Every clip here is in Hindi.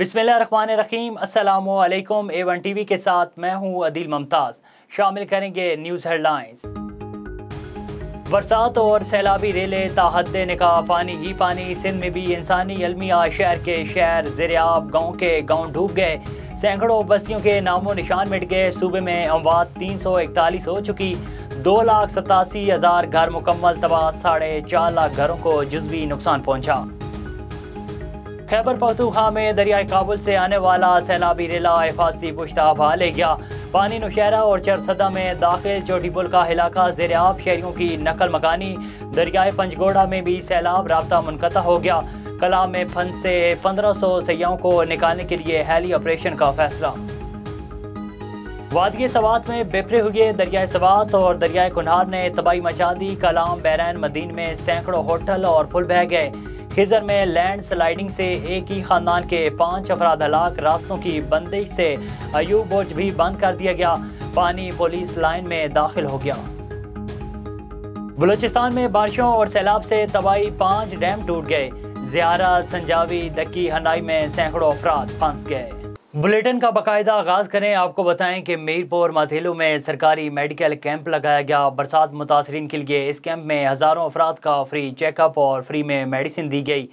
बिसमीम अल्लाम ए वन टी के साथ मैं हूं अदिल मुमताज़ शामिल करेंगे न्यूज़ हेडलाइंस बरसात और सैलाबी रेले ताहद निका पानी ही पानी सिंध में भी इंसानी अलमिया शहर के शहर जरियाब गांव के गांव डूब गए सैकड़ों बस्तियों के नामों निशान मिट गए सूबे में अमवात तीन सौ इकतालीस हो चुकी दो लाख सतासी हज़ार घर मुकम्मल तबाह साढ़े चार लाख घरों को जज्वी नुकसान पहुँचा खैबर पख्तूखा में दरियाए काबुल से आने वाला सैलाबी रेला हिफाजती पुश्ता ले गया पानी नुशहरा और चरसदा में दाखिल पुल का इलाका आब शहरियों की नकल मकानी दरियाए पंचगोड़ा में भी सैलाब रबता मुनकता हो गया कला में से पंद्रह सौ सयाहों को निकालने के लिए हैली ऑपरेशन का फैसला वादिय सवात में बेपरे हुए दरियाए सवात और दरियाए कुन्हार ने तबाही मचा दी कलाम बैरान मदीन में सैकड़ों होटल और पुल बह गए खिजर में लैंड स्लाइडिंग से एक ही खानदान के पांच अफराद हलाक रास्तों की बंदिश से अयूब बोर्ज भी बंद कर दिया गया पानी पुलिस लाइन में दाखिल हो गया बलूचिस्तान में बारिशों और सैलाब से तबाही पांच डैम टूट गए ज्यारत संजावी दक्की हंडाई में सैकड़ों अफराद फंस गए बुलेटिन का बाकायदा आगाज़ करें आपको बताएं कि मीरपुर माथेलू में सरकारी मेडिकल कैंप लगाया गया बरसात मुतासरीन के लिए इस कैंप में हज़ारों अफराद का फ्री चेकअप और फ्री में मेडिसिन दी गई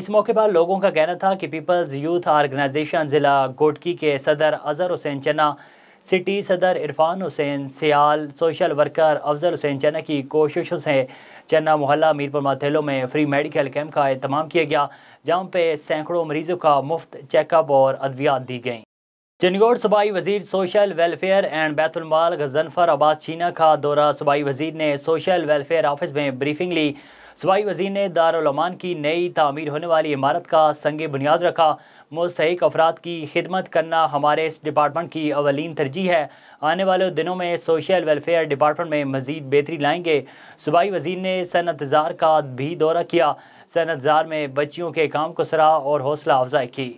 इस मौके पर लोगों का कहना था कि पीपल्स यूथ आर्गनाइजेशन ज़िला गोटकी के सदर अजहर हुसैन चन्ना सिटी सदर इरफान हुसैन सियाल सोशल वर्कर अफजल हुसैन चन्ना की कोशिशों से चन्ना मोहल्ला मीरपुर माथेलो में फ्री मेडिकल कैंप का अहतमाम किया गया जहाँ पे सैकड़ों मरीजों का मुफ्त चेकअप और अद्वियात दी गई चंडीगढ़ सूबाई वजीर social welfare and Baitulmal Ghazanfar Abbas Cheena का दौरा सूबाई वजीर ने सोशल वेलफेयर ऑफिस में ब्रीफिंग ली सूबाई वजीर ने दारुलमान की नई तामीर होने वाली इमारत का संग बुनियाद रखा मुस्तक अफराद की खिदमत करना हमारे इस डिपार्टमेंट की अवलिन तरजीह है आने वाले दिनों में सोशल वेलफेयर डिपार्टमेंट में मज़ीद बेहतरी लाएंगे सूबाई वजीर ने सनतजार का भी दौरा किया सनतजार में बच्चियों के काम को सराह और हौसला अफजाई की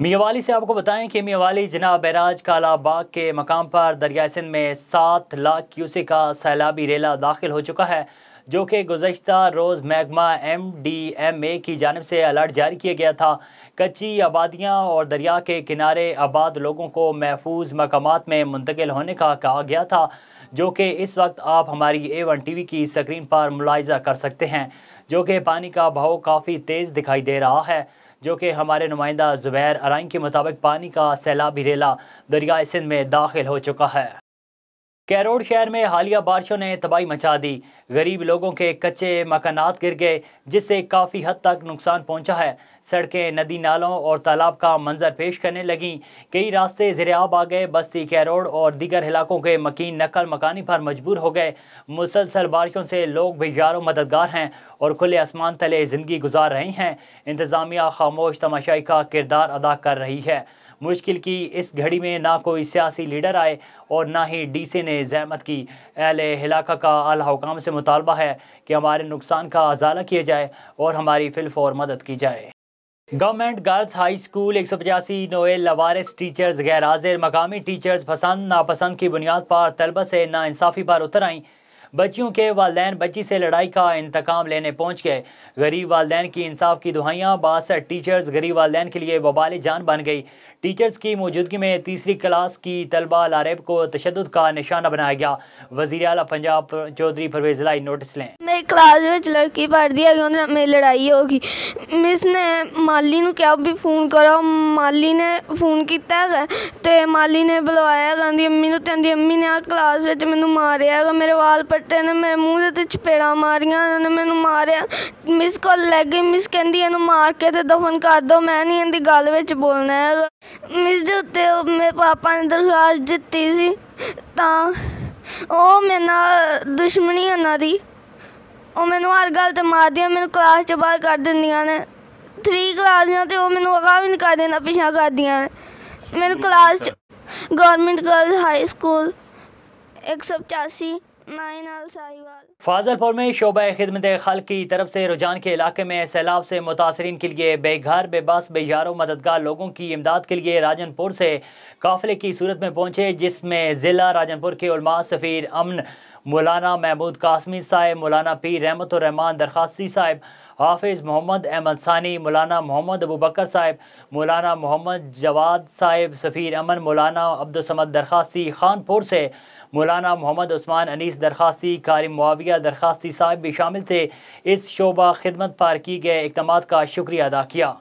मियावाली से आपको बताएं कि मियावाली जना बैराज कालाबाग के मकाम पर दरिया सिंध में सात लाख क्यूसे का सैलाबी रेला दाखिल हो चुका है जो कि गुजशत रोज़ महकमा एम डी एम ए की जानब से अलर्ट जारी किया गया था कच्ची आबादियाँ और दरिया के किनारे आबाद लोगों को महफूज मकाम में मुंतकिल होने का कहा गया था जो कि इस वक्त आप हमारी ए वन टी वी की स्क्रीन पर मुलायजा कर सकते हैं जो कि पानी का बहाव काफ़ी तेज़ दिखाई दे रहा है जो कि हमारे नुमाइंदा जुबैर अराइन के मुताबिक पानी का सैलाबी रेला दरियाए सिंध में दाखिल हो चुका है कैरोड शहर में हालिया बारिशों ने तबाही मचा दी गरीब लोगों के कच्चे मकानात गिर गए जिससे काफ़ी हद तक नुकसान पहुंचा है सड़कें नदी नालों और तालाब का मंजर पेश करने लगीं कई रास्ते जरियाब आ गए बस्ती कैरोड और दीगर इलाकों के मकीन नकल मकानी पर मजबूर हो गए मुसलसल बारिशों से लोग बेजारों मददगार हैं और खुले आसमान तले ज़िंदगी गुजार रहे हैं इंतज़ामिया खामोश तमाशाई का किरदार अदा कर रही है मुश्किल की इस घड़ी में ना कोई सियासी लीडर आए और ना ही डी सी ने जहमत की अहल इलाका का अल हकाम से मुतालबा है कि हमारे नुकसान का अजाला किया जाए और हमारी फिल्फ और मदद की जाए गवर्नमेंट गर्ल्स हाई स्कूल एक सौ पचासी नोएल लवारस टीचर्स गैर हाजिर मकामी टीचर्स पसंद नापसंद की बुनियाद पर तलबा से नासाफ़ी पर उतर आईं बच्चियों के वाले बच्ची से लड़ाई का इंतकाम लेने पहुँच गए गरीब वाले की इंसाफ की दुहाइयाँ बासठ टीचर्स गरीब वाले के लिए वबाल जान बन गई टीचर्स की मौजूदगी में तीसरी क्लास की तलबा लारेब को तशद का निशाना बनाया गया वजी अला पंजाब चौधरी परवेज लाई नोटिस लें मेरी क्लास में लड़की पढ़ती है मेरी लड़ाई होगी मिस ने माली ने क्या भी फोन ਕਰੋ माली ने फोन किया ਹੈਗਾ ਤੇ ਮਾਲੀ ਨੇ ਬੁਲਵਾਇਆ ਕਹਿੰਦੀ ਅੰਮੀ ਨੂੰ अम्मी ने ਨੇ ਆ ਕਲਾਸ ਵਿੱਚ ਮੈਨੂੰ ਮਾਰਿਆ ਹੈਗਾ ਕੱਟੇ ਨੇ ਮੇਰੇ ਮੂੰਹ ਦੇ ਤੇ ਚਪੇੜਾ ਮਾਰੀਆਂ ਇਹਨਾਂ ਨੇ ਮੈਨੂੰ ਮਾਰਿਆ ਮਿਸ ਕਾਲ ਲੈ ਗਈ ਮਿਸ ਕਹਿੰਦੀ ਇਹਨੂੰ ਮਾਰ ਕੇ ਤੇ ਦਫਨ ਕਰ ਦੋ ਮੈਂ ਨਹੀਂ ਇਹਦੀ ਗੱਲ ਵਿੱਚ ਬੋਲਣਾ ਹੈਗਾ ਮਿਸ ਦੇ ਉੱਤੇ ਮੇਰੇ ਪਾਪਾ ਨੇ ਦਰਖਾਸਤ ਦਿੱਤੀ ਸੀ ਤਾਂ ਉਹ ਮੇਰੇ ਨਾਲ ਦੁਸ਼ਮਣੀ ਉਹਨਾਂ ਦੀ ਉਹ ਮੈਨੂੰ ਹਰ ਗੱਲ ਤੇ ਮਾਰਦੀਆਂ ਮੈਨੂੰ ਕਲਾਸ ਚੋਂ ਬਾਹਰ ਕਰ ਦਿੰਦੀਆਂ ਨੇ 3 ਕਲਾਸ ਤੇ ਉਹ ਮੈਨੂੰ ਅਗਾ ਵੀ ਨਹੀਂ ਕਰ ਦੇਣਾ ਪਿਛਾ ਕਰਦੀਆਂ ਮੈਨੂੰ ਕਲਾਸ ਚ government girl high school 185 Fazalpur में शोबा खिदमत खल की तरफ से रुझान के इलाके में सैलाब से मुतासरीन के लिए बेघर बेबस बेयारों मददगार लोगों की इमदाद के लिए राजनपुर से काफिले की सूरत में पहुंचे जिसमें ज़िला राजनपुर के उलमा सफ़ीर अमन मौलाना महमूद कासमी साहब मौलाना पी रहमत रहमान दरखास्ती साहब हाफिज़ मोहम्मद अहमद सानी मौलाना मोहम्मद अबू बकर साहब मौलाना मोहम्मद जवाद साहब सफ़ीर अमन मौलाना अब्दुलसमद दरखास्ती खानपुर से मौलाना मोहम्मद उस्मान अनीस दरखास्ती कारी मुआविया दरखास्ती साहब भी शामिल थे इस शोबा खिदमत पर किए गए इकदाम का शुक्रिया अदा किया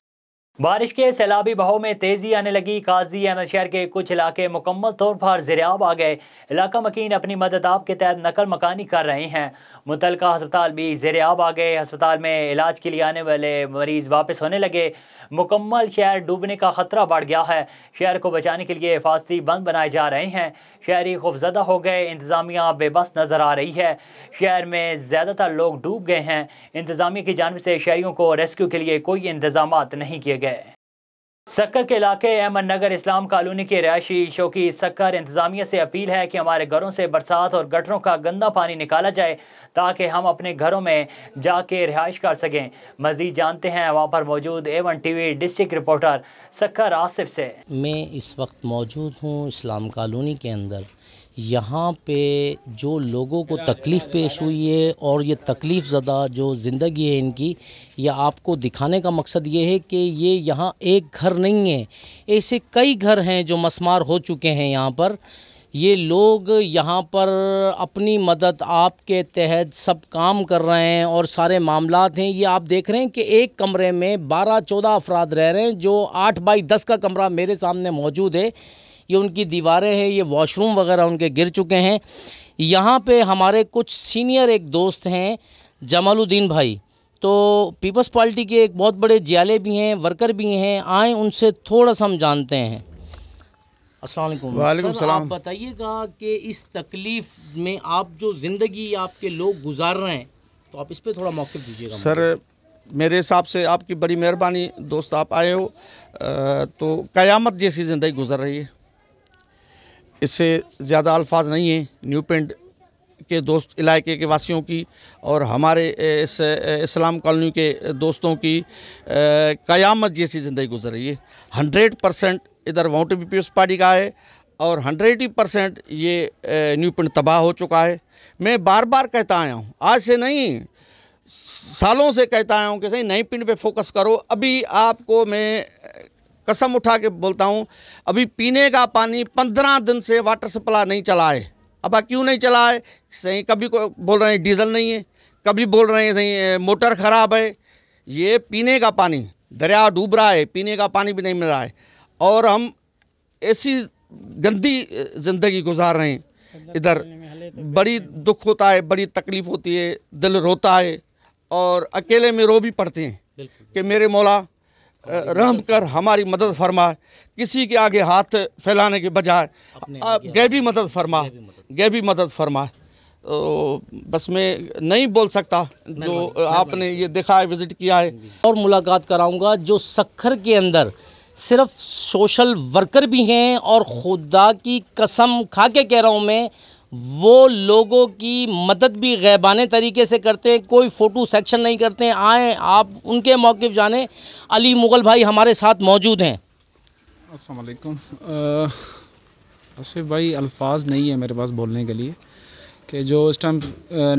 बारिश के सैलाबी बहाव में तेजी आने लगी काजी अहमद शहर के कुछ इलाके मुकम्मल तौर पर जरियाब आ गए इलाका मकीन अपनी मदद आप के तहत नकल मकानी कर रहे हैं मुतल हस्पताल भी जरियाब आ गए हस्पताल में इलाज के लिए आने वाले मरीज़ वापस होने लगे मुकम्मल शहर डूबने का ख़तरा बढ़ गया है शहर को बचाने के लिए हिफाजती बंद बनाए जा रहे हैं शहरी खौफजदा हो गए इंतज़ामिया बेबस नज़र आ रही है शहर में ज़्यादातर लोग डूब गए हैं इंतज़ामिया की जानब से शहरीों को रेस्क्यू के लिए कोई इंतजाम नहीं किए गए गए सक्कर के इलाके अहमद नगर इस्लाम कॉलोनी के रहायशी शौकी सक्कर इंतज़ामिया से अपील है कि हमारे घरों से बरसात और गटरों का गंदा पानी निकाला जाए ताकि हम अपने घरों में जाके रिहाइश कर सकें मज़ीद जानते हैं वहाँ पर मौजूद A one T V district reporter Sukkur Asif से मैं इस वक्त मौजूद हूँ इस्लाम कॉलोनी के अंदर यहाँ पे जो लोगों को तकलीफ़ पेश हुई है और ये तकलीफ़ ज़दा जो ज़िंदगी है इनकी यह आपको दिखाने का मकसद ये है कि ये यहाँ एक घर नहीं है ऐसे कई घर हैं जो मसमार हो चुके हैं यहाँ पर ये लोग यहाँ पर अपनी मदद आपके तहत सब काम कर रहे हैं और सारे मामला हैं ये आप देख रहे हैं कि एक कमरे में बारह चौदह अफराद रह रहे हैं जो आठ बाई दस का कमरा मेरे सामने मौजूद है ये उनकी दीवारें हैं ये वॉशरूम वगैरह उनके गिर चुके हैं यहाँ पे हमारे कुछ सीनियर एक दोस्त हैं जमालुद्दीन भाई तो पीपल्स पार्टी के एक बहुत बड़े जियाले भी हैं वर्कर भी हैं आए उनसे थोड़ा सा हम जानते हैं असलकुम वालेकुम सलाम आप बताइएगा कि इस तकलीफ़ में आप जो ज़िंदगी आपके लोग गुजार रहे हैं तो आप इस पर थोड़ा मौक़ दीजिएगा सर मेरे हिसाब से आपकी बड़ी मेहरबानी दोस्त आप आए हो तो क़यामत जैसी ज़िंदगी गुजर रही है इससे ज़्यादा अल्फाज नहीं हैं न्यू पेंट के दोस्त इलाके के वासियों की और हमारे इस इस्लाम कॉलोनी के दोस्तों की क़यामत जैसी ज़िंदगी गुजर रही है हंड्रेड परसेंट इधर वोट भी पीपल्स पार्टी का है और हंड्रेड ही परसेंट ये न्यू पेंट तबाह हो चुका है मैं बार बार कहता आया हूँ आज से नहीं सालों से कहता आया हूँ कि सही नई पिंड पे फोकस करो अभी आपको मैं कसम उठा के बोलता हूँ अभी पीने का पानी पंद्रह दिन से वाटर सप्लाई नहीं चला है अब क्यों नहीं चला है सही कभी को बोल रहे हैं डीजल नहीं है कभी बोल रहे हैं सही मोटर ख़राब है ये पीने का पानी दरिया डूब रहा है पीने का पानी भी नहीं मिल रहा है और हम ऐसी गंदी ज़िंदगी गुजार रहे हैं इधर तो बड़ी दुख होता है बड़ी तकलीफ़ होती है दिल रोता है और अकेले में रो भी पड़ते हैं कि मेरे मौला रहम कर हमारी मदद फरमा किसी के आगे हाथ फैलाने के बजाय गैबी मदद फरमा गैबी मदद फरमा तो बस मैं नहीं बोल सकता जो आपने ये देखा है विज़िट किया है और मुलाकात कराऊंगा जो सखर के अंदर सिर्फ सोशल वर्कर भी हैं और खुदा की कसम खा के कह रहा हूँ मैं वो लोगों की मदद भी गैबान तरीके से करते हैं कोई फ़ोटो सेक्शन नहीं करते हैं आए आप उनके मौक़ जाने अली मुग़ल भाई हमारे साथ मौजूद हैं असलकुम आसिफ भाई अल्फाज नहीं है मेरे पास बोलने के लिए कि जो इस टाइम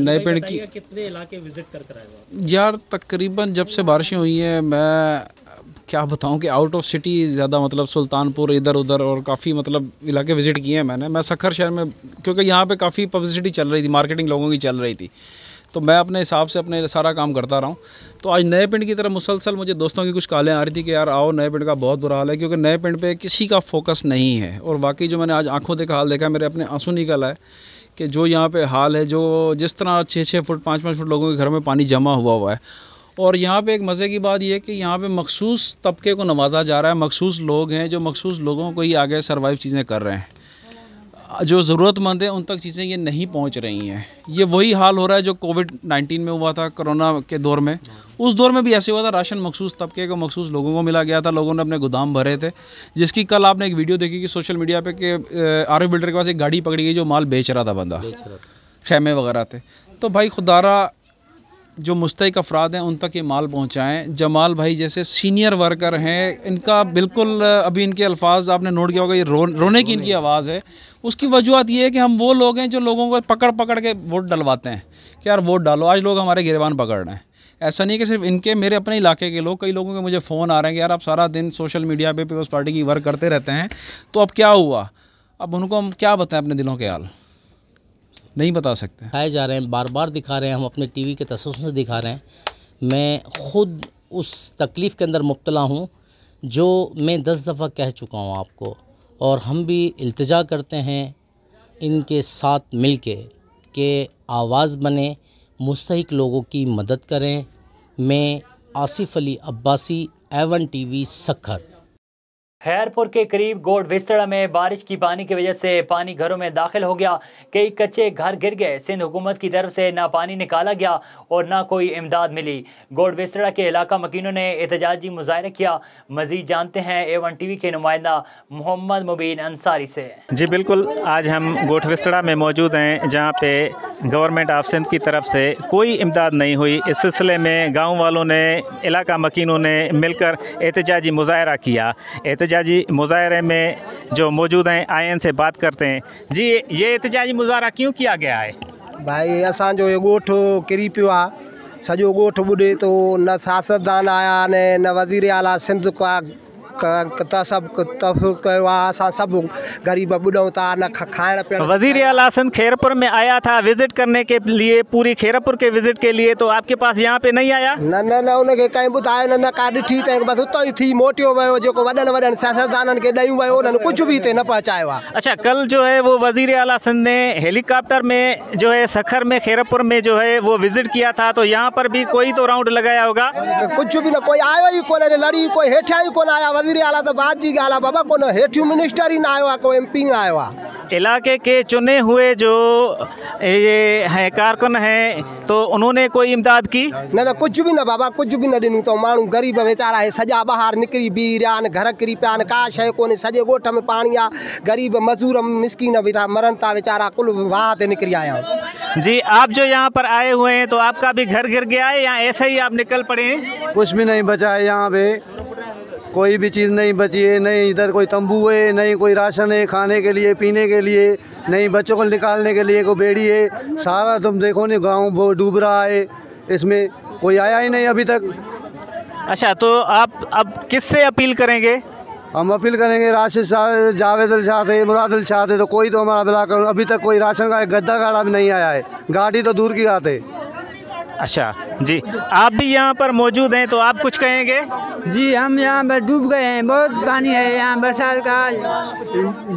नए पेड़ की कितने इलाके विज़िट कर कराए यार तकरीबन जब से बारिशें हुई हैं मैं क्या बताऊँ कि आउट ऑफ सिटी ज़्यादा मतलब सुल्तानपुर इधर उधर और काफ़ी मतलब इलाके विज़िट किए हैं मैंने मैं सखर शहर में क्योंकि यहाँ पे काफ़ी पब्लिसिटी चल रही थी मार्केटिंग लोगों की चल रही थी तो मैं अपने हिसाब से अपने सारा काम करता रहा हूँ तो आज नए पिंड की तरह मुसलसल मुझे दोस्तों की कुछ कालें आ रही थी कि यार आओ नए पिंड का बहुत बुरा हाल है क्योंकि नए पिंड पर किसी का फोकस नहीं है और वाकई जो मैंने आज आंखों देखा हाल देखा मेरे अपने आंसू निकल आए कि जो यहाँ पे हाल है जो जिस तरह छः छः फुट पाँच पाँच फुट लोगों के घर में पानी जमा हुआ हुआ है और यहाँ पे एक मज़े की बात यह है कि यहाँ पे मखसूस तबके को नवाजा जा रहा है मखसूस लोग हैं जो मखसूस लोगों को ही आगे सर्वाइव चीज़ें कर रहे हैं जो ज़रूरतमंद हैं उन तक चीज़ें ये नहीं पहुँच रही हैं ये वही हाल हो रहा है जो कोविड नाइन्टीन में हुआ था कोरोना के दौर में उस दौर में भी ऐसे हुआ था राशन मखसूस तबके को मखसूस लोगों को मिला गया था लोगों ने अपने गोदाम भरे थे जिसकी कल आपने एक वीडियो देखी कि सोशल मीडिया पर कि आर बिल्डर के पास एक गाड़ी पकड़ी गई जो माल बेच रहा था बंदा खेमे वगैरह थे तो भाई खुदारा जो मुस्तक अफराद हैं उन तक ये माल पहुँचाएँ जमाल भाई जैसे सीनियर वर्कर हैं इनका बिल्कुल अभी इनके अल्फाज आपने नोट किया होगा ये रो, रोने की इनकी आवाज़ है उसकी वजूहत ये है कि हम वो लोग हैं जो लोगों को पकड़ पकड़ के वोट डलवाते हैं कि यार वोट डालो आज लोग हमारे गिरवान पकड़ रहे हैं ऐसा नहीं कि सिर्फ इनके मेरे अपने इलाके के लोग कई लोगों के मुझे फ़ोन आ रहे हैं कि यार आप सारा दिन सोशल मीडिया पर पीपल्स पार्टी की वर्क करते रहते हैं तो अब क्या हुआ अब उनको हम क्या बताएं अपने दिलों के हाल नहीं बता सकते खाए जा रहे हैं बार बार दिखा रहे हैं हम अपने टीवी के तस्वीर से दिखा रहे हैं मैं खुद उस तकलीफ़ के अंदर मुबतला हूँ जो मैं दस दफ़ा कह चुका हूँ आपको और हम भी अल्तजा करते हैं इनके साथ मिल के कि आवाज़ बने मुस्तक लोगों की मदद करें मैं Asif Ali Abbasi A one T V Sukkur Khairpur के करीब गोड विस्तड़ा में बारिश की पानी की वजह से पानी घरों में दाखिल हो गया कई कच्चे घर गिर गए सिंध हुकूमत की तरफ से ना पानी निकाला गया और ना कोई इमदाद मिली गोड विस्तड़ा के इलाका मकीनों ने एहतजाजी मुजाहरा किया मजीद जानते हैं ए वन टी वी के नुमाइंदा मोहम्मद मुबीन अंसारी से जी बिल्कुल आज हम गोड विस्तड़ा में मौजूद हैं जहाँ पे गवर्नमेंट ऑफ सिंध की तरफ से कोई इमदाद नहीं हुई इस सिलसिले में गाँव वालों ने इलाका मकीनों ने मिलकर एहतजाजी मुजाहरा किया एहतजाजी मुजाहरे में जो मौजूद हैं आयन से बात करते हैं जी ये एहतजाजी मुजाहरा क्यों किया गया है भाई असो ये गोठ किरी पो आहे सॼो ॻोठु ॿुॾे तो न सांसददान आया न वज़ीर आला सिंध का त सभु ग़रीब वज़ीर आला सिंध खैरपुर में आया था विज़िट करने के लिए पूरी खैरपुर के विज़िट के लिए तो आपके पास यहाँ पे नहीं आया न न न उनखे कंहिं ॿुधायो न न का ॾिठी अथई बस उतो ही थी मोटियो वियो जेको वॾनि वॾनि सासदानन के ॾियूं वयो न कुछ भी हिते न पहुचायो अच्छा कल जो है वो वज़ीर आला सिंध ने हेलीकॉप्टर में जो है सखर में खैरपुर में जो है वो विज़िट किया था तो यहाँ पर भी कोई तो राउंड लगाया होगा कुछ भी न कोई आयो ही कोने लड़ी कोई हेठा ही कोन आया वज़ीर मंत्री आला तो बात जी गाला बाबा को हेठ मिनिस्टर ही ना आयो को एम पी ना आयो इलाके के चुने हुए जो ये हैं कारकुन हैं तो उन्होंने कोई इमदाद की न न कुछ भी ना बाबा कुछ भी ना ॾिनूं तो अथऊं माण्हू ग़रीब बेचारा है सजा ॿाहिरि निकरी बीह रहिया घर किरी पिया आहिनि का शइ सजे गोठ में पानी आ ग़रीब मजदूर मिसकिन वेठा मरनि था बेचारा कुल वाह ते निकरी आया जी आप जो यहाँ पर आए हुए हैं तो आपका भी घर गिर गया है या ऐसे ही आप निकल पड़े कुछ भी नहीं बचा है यहाँ पे कोई भी चीज़ नहीं बची है नहीं इधर कोई तंबू है नहीं कोई राशन है खाने के लिए पीने के लिए नहीं बच्चों को निकालने के लिए कोई बेड़ी है सारा तुम देखो नहीं गाँव वो डूब रहा है इसमें कोई आया ही नहीं अभी तक अच्छा तो आप अब किससे अपील करेंगे हम अपील करेंगे राशिद शाह जावेद अल शाह थे मुराद अल शाह थे तो कोई तो हमारा अपला करो अभी तक कोई राशन का गद्दा गाड़ा भी नहीं आया है गाड़ी तो दूर की बात है अच्छा जी आप भी यहाँ पर मौजूद हैं तो आप कुछ कहेंगे जी हम यहाँ पर डूब गए हैं बहुत पानी है यहाँ बरसात का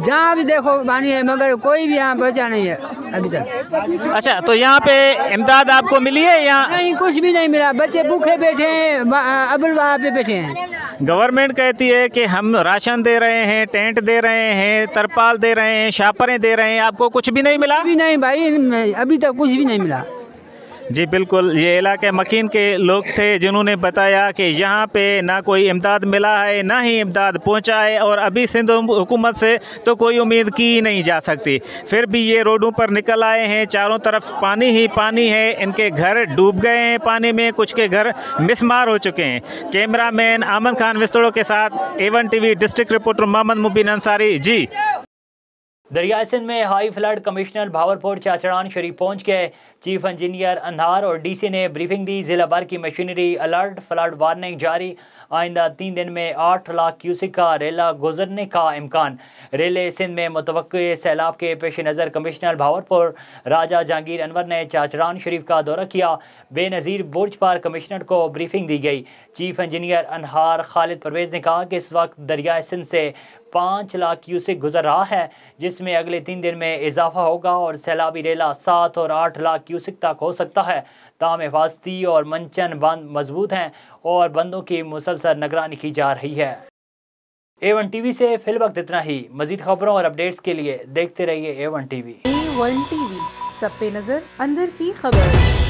जहाँ भी देखो पानी है मगर कोई भी यहाँ बचा नहीं है अभी तक अच्छा तो यहाँ पे इमदाद आपको मिली है यहाँ नहीं कुछ भी नहीं मिला बच्चे भूखे बैठे हैं अबुल वहाँ पे बैठे हैं गवर्नमेंट कहती है कि हम राशन दे रहे हैं टेंट दे रहे हैं तरपाल दे रहे हैं शापरें दे रहे हैं आपको कुछ भी नहीं मिला भी नहीं भाई अभी तक कुछ भी नहीं मिला जी बिल्कुल ये इलाके मकीन के लोग थे जिन्होंने बताया कि यहाँ पे ना कोई इमदाद मिला है ना ही इमदाद पहुँचा है और अभी सिंध हुकूमत से तो कोई उम्मीद की नहीं जा सकती फिर भी ये रोडों पर निकल आए हैं चारों तरफ पानी ही पानी है इनके घर डूब गए हैं पानी में कुछ के घर मिसमार हो चुके हैं मैन आमन खान विस्तड़ों के साथ A one V district reporter Mohammad Mubeen Ansari ji दरिया सिंध में high flood commissioner Bahawalpur Chachran Sharif पहुंच गए चीफ इंजीनियर अंधार और डीसी ने ब्रीफिंग दी जिला भर की मशीनरी अलर्ट फ्लड वार्निंग जारी आइंदा तीन दिन में आठ लाख क्यूसिक का रेला गुजरने का इम्कान रेले सिंध में मुतव सैलाब के पेश नज़र कमिश्नर भावरपुर राजा जहांगीर अनवर ने चाचड़ान शरीफ का दौरा किया बेनज़ीर बुर्ज पर कमिश्नर को ब्रीफिंग दी गई चीफ इंजीनियर अनहार खालिद परवेज़ ने कहा कि इस वक्त दरिया सिंध से पाँच लाख क्यूसिक गुजर रहा है जिसमें अगले तीन दिन में इजाफा होगा और सैलाबी रेला सात और आठ लाख क्यूसिक तक हो सकता है ताम हिफाजती और मंचन बंद मजबूत हैं और बंदों की मुसलसल निगरानी की जा रही है ए वन टी वी से फिल वक्त इतना ही मजीद खबरों और अपडेट्स के लिए देखते रहिए A one T V A one T V सब पे नज़र अंदर की खबर